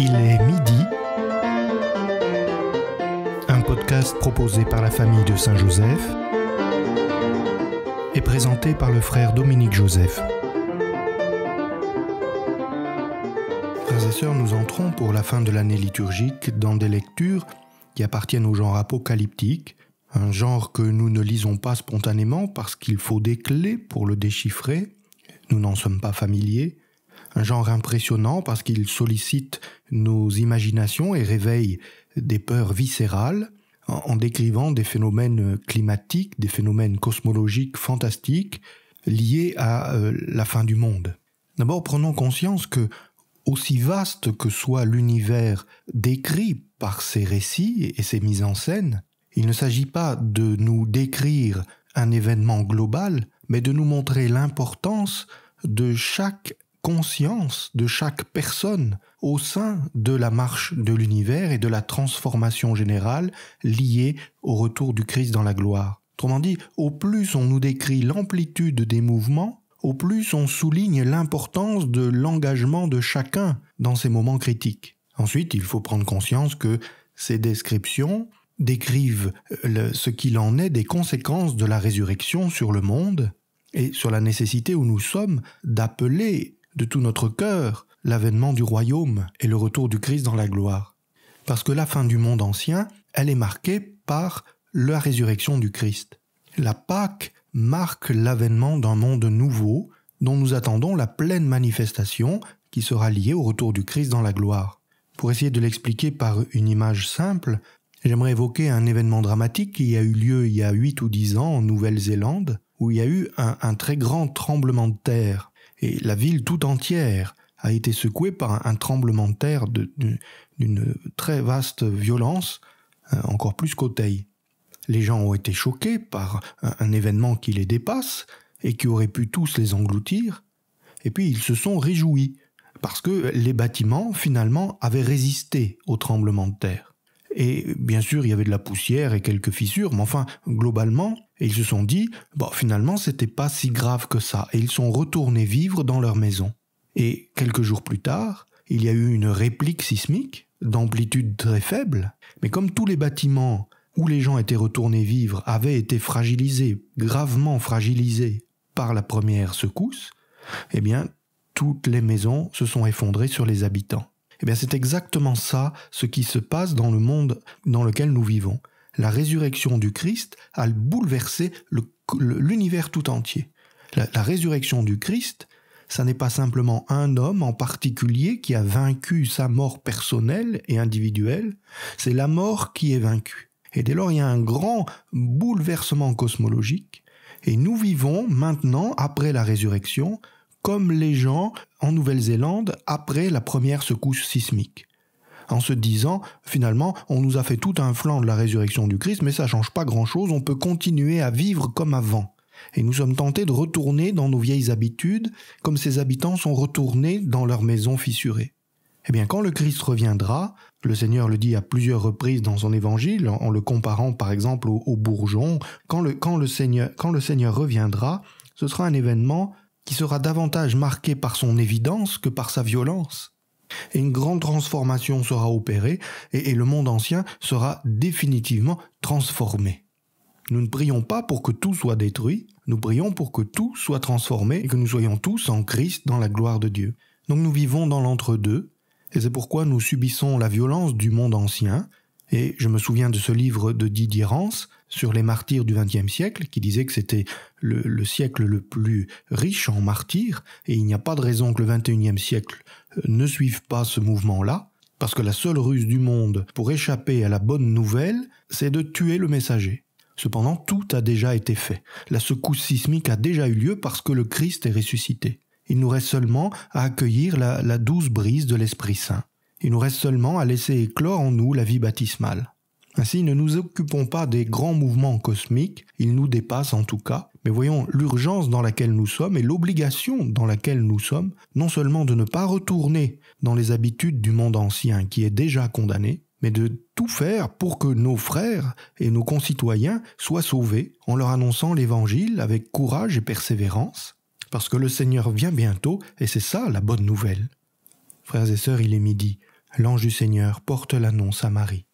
Il est midi. Un podcast proposé par la famille de Saint-Joseph et présenté par le frère Dominique Joseph. Frères et sœurs, nous entrons pour la fin de l'année liturgique dans des lectures qui appartiennent au genre apocalyptique, un genre que nous ne lisons pas spontanément parce qu'il faut des clés pour le déchiffrer, nous n'en sommes pas familiers, un genre impressionnant parce qu'il sollicite nos imaginations et réveille des peurs viscérales en décrivant des phénomènes climatiques, des phénomènes cosmologiques fantastiques liés à euh, la fin du monde. D'abord, prenons conscience que, aussi vaste que soit l'univers décrit par ces récits et ces mises en scène, il ne s'agit pas de nous décrire un événement global, mais de nous montrer l'importance de chaque conscience de chaque personne au sein de la marche de l'univers et de la transformation générale liée au retour du Christ dans la gloire. Autrement dit, au plus on nous décrit l'amplitude des mouvements, au plus on souligne l'importance de l'engagement de chacun dans ces moments critiques. Ensuite, il faut prendre conscience que ces descriptions décrivent euh, ce qu'il en est des conséquences de la résurrection sur le monde et sur la nécessité où nous sommes d'appeler de tout notre cœur l'avènement du royaume et le retour du Christ dans la gloire. Parce que la fin du monde ancien, elle est marquée par la résurrection du Christ. La Pâque marque l'avènement d'un monde nouveau dont nous attendons la pleine manifestation qui sera liée au retour du Christ dans la gloire. Pour essayer de l'expliquer par une image simple, j'aimerais évoquer un événement dramatique qui a eu lieu il y a 8 ou 10 ans en Nouvelle-Zélande, où il y a eu un, un très grand tremblement de terre et la ville tout entière a été secouée par un, tremblement de terre d'une très vaste violence, euh, encore plus qu'Auteuil. Les gens ont été choqués par un événement qui les dépasse et qui aurait pu tous les engloutir, et puis ils se sont réjouis, parce que les bâtiments, finalement, avaient résisté au tremblement de terre. Et bien sûr, il y avait de la poussière et quelques fissures, mais enfin, globalement, et ils se sont dit, bon, bah, finalement, c'était pas si grave que ça. Et ils sont retournés vivre dans leur maison. Et quelques jours plus tard, il y a eu une réplique sismique d'amplitude très faible. Mais comme tous les bâtiments où les gens étaient retournés vivre avaient été fragilisés, gravement fragilisés par la première secousse, eh bien, toutes les maisons se sont effondrées sur les habitants. Eh bien, c'est exactement ça ce qui se passe dans le monde dans lequel nous vivons la résurrection du Christ a bouleversé l'univers tout entier. La, résurrection du Christ, ça n'est pas simplement un homme en particulier qui a vaincu sa mort personnelle et individuelle, c'est la mort qui est vaincue. Et dès lors, il y a un grand bouleversement cosmologique, et nous vivons maintenant, après la résurrection, comme les gens en Nouvelle-Zélande après la première secousse sismique en se disant finalement on nous a fait tout un flanc de la résurrection du Christ mais ça change pas grand-chose, on peut continuer à vivre comme avant. Et nous sommes tentés de retourner dans nos vieilles habitudes comme ces habitants sont retournés dans leurs maisons fissurées. Eh bien quand le Christ reviendra, le Seigneur le dit à plusieurs reprises dans son évangile, en le comparant par exemple au, bourgeon, quand le Seigneur reviendra, ce sera un événement qui sera davantage marqué par son évidence que par sa violence. Et Une grande transformation sera opérée et, le monde ancien sera définitivement transformé. Nous ne prions pas pour que tout soit détruit, nous prions pour que tout soit transformé et que nous soyons tous en Christ dans la gloire de Dieu. Donc nous vivons dans l'entre-deux, et c'est pourquoi nous subissons la violence du monde ancien, et je me souviens de ce livre de Didier Rance sur les martyrs du XXe siècle, qui disait que c'était le, siècle le plus riche en martyrs, et il n'y a pas de raison que le XXIe siècle ne suivent pas ce mouvement-là, parce que la seule ruse du monde pour échapper à la bonne nouvelle, c'est de tuer le messager. Cependant, tout a déjà été fait. La secousse sismique a déjà eu lieu parce que le Christ est ressuscité. Il nous reste seulement à accueillir la, douce brise de l'Esprit Saint. Il nous reste seulement à laisser éclore en nous la vie baptismale. Ainsi, ne nous occupons pas des grands mouvements cosmiques, ils nous dépassent en tout cas, mais voyons l'urgence dans laquelle nous sommes et l'obligation dans laquelle nous sommes, non seulement de ne pas retourner dans les habitudes du monde ancien qui est déjà condamné, mais de tout faire pour que nos frères et nos concitoyens soient sauvés en leur annonçant l'Évangile avec courage et persévérance, parce que le Seigneur vient bientôt et c'est ça la bonne nouvelle. Frères et sœurs, il est midi. L'ange du Seigneur porte l'annonce à Marie.